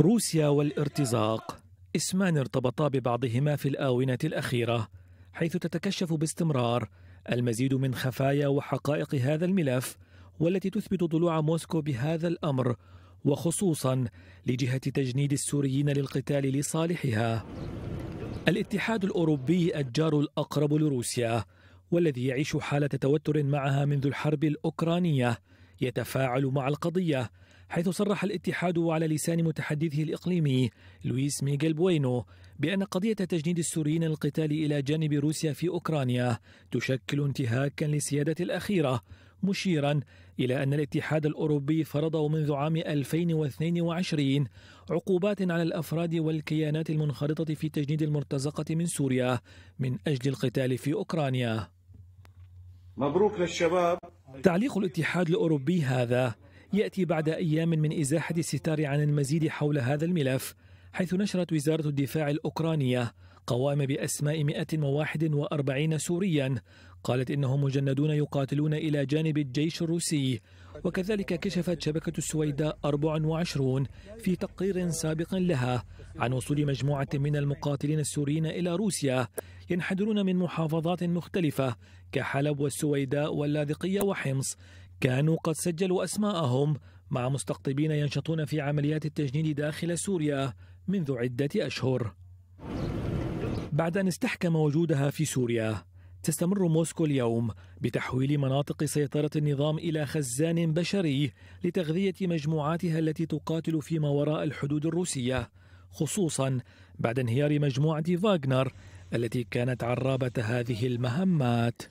روسيا والارتزاق اسمان ارتبطا ببعضهما في الآونة الأخيرة حيث تتكشف باستمرار المزيد من خفايا وحقائق هذا الملف والتي تثبت ضلوع موسكو بهذا الأمر وخصوصا لجهة تجنيد السوريين للقتال لصالحها الاتحاد الأوروبي الجار الأقرب لروسيا والذي يعيش حالة توتر معها منذ الحرب الأوكرانية يتفاعل مع القضية حيث صرح الاتحاد على لسان متحدثه الإقليمي لويس ميغيل بوينو بأن قضية تجنيد السوريين للقتال إلى جانب روسيا في أوكرانيا تشكل انتهاكا للسيادة الأخيرة مشيرا إلى أن الاتحاد الأوروبي فرض منذ عام 2022 عقوبات على الأفراد والكيانات المنخرطة في تجنيد المرتزقة من سوريا من أجل القتال في أوكرانيا مبروك للشباب تعليق الاتحاد الأوروبي هذا يأتي بعد أيام من إزاحة الستار عن المزيد حول هذا الملف حيث نشرت وزارة الدفاع الأوكرانية قوائم بأسماء 141 سوريا قالت إنهم مجندون يقاتلون إلى جانب الجيش الروسي وكذلك كشفت شبكة السويداء 24 في تقرير سابق لها عن وصول مجموعة من المقاتلين السوريين إلى روسيا ينحدرون من محافظات مختلفة كحلب والسويداء واللاذقية وحمص كانوا قد سجلوا أسماءهم مع مستقطبين ينشطون في عمليات التجنيد داخل سوريا منذ عدة أشهر بعد أن استحكم وجودها في سوريا تستمر موسكو اليوم بتحويل مناطق سيطرة النظام إلى خزان بشري لتغذية مجموعاتها التي تقاتل فيما وراء الحدود الروسية خصوصا بعد انهيار مجموعة فاغنر التي كانت عرابة هذه المهمات